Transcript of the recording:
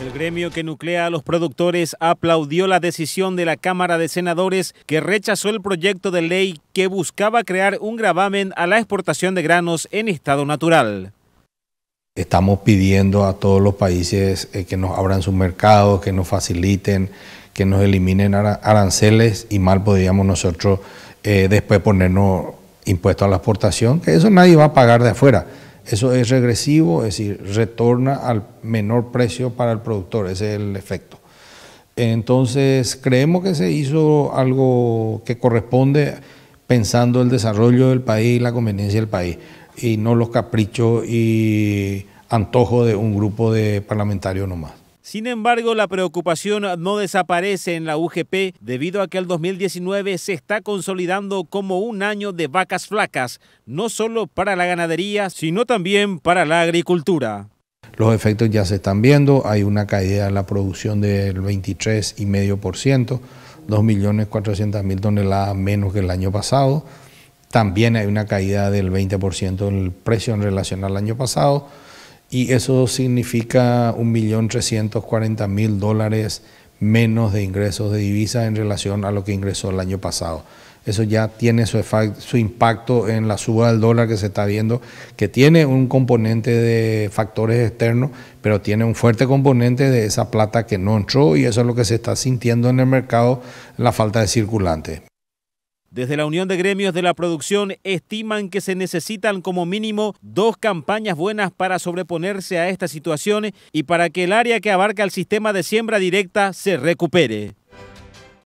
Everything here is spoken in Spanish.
El gremio que nuclea a los productores aplaudió la decisión de la Cámara de Senadores que rechazó el proyecto de ley que buscaba crear un gravamen a la exportación de granos en estado natural. Estamos pidiendo a todos los países eh, que nos abran sus mercados, que nos faciliten, que nos eliminen aranceles y mal podríamos nosotros eh, después ponernos impuestos a la exportación, que eso nadie va a pagar de afuera. Eso es regresivo, es decir, retorna al menor precio para el productor, ese es el efecto. Entonces, creemos que se hizo algo que corresponde pensando el desarrollo del país, y la conveniencia del país, y no los caprichos y antojos de un grupo de parlamentarios nomás. Sin embargo, la preocupación no desaparece en la UGP debido a que el 2019 se está consolidando como un año de vacas flacas, no solo para la ganadería, sino también para la agricultura. Los efectos ya se están viendo, hay una caída en la producción del 23,5%, 2.400.000 toneladas menos que el año pasado. También hay una caída del 20% en el precio en relación al año pasado y eso significa 1.340.000 dólares menos de ingresos de divisas en relación a lo que ingresó el año pasado. Eso ya tiene su, su impacto en la suba del dólar que se está viendo, que tiene un componente de factores externos, pero tiene un fuerte componente de esa plata que no entró y eso es lo que se está sintiendo en el mercado, la falta de circulante. Desde la Unión de Gremios de la Producción estiman que se necesitan como mínimo dos campañas buenas para sobreponerse a esta situación y para que el área que abarca el sistema de siembra directa se recupere.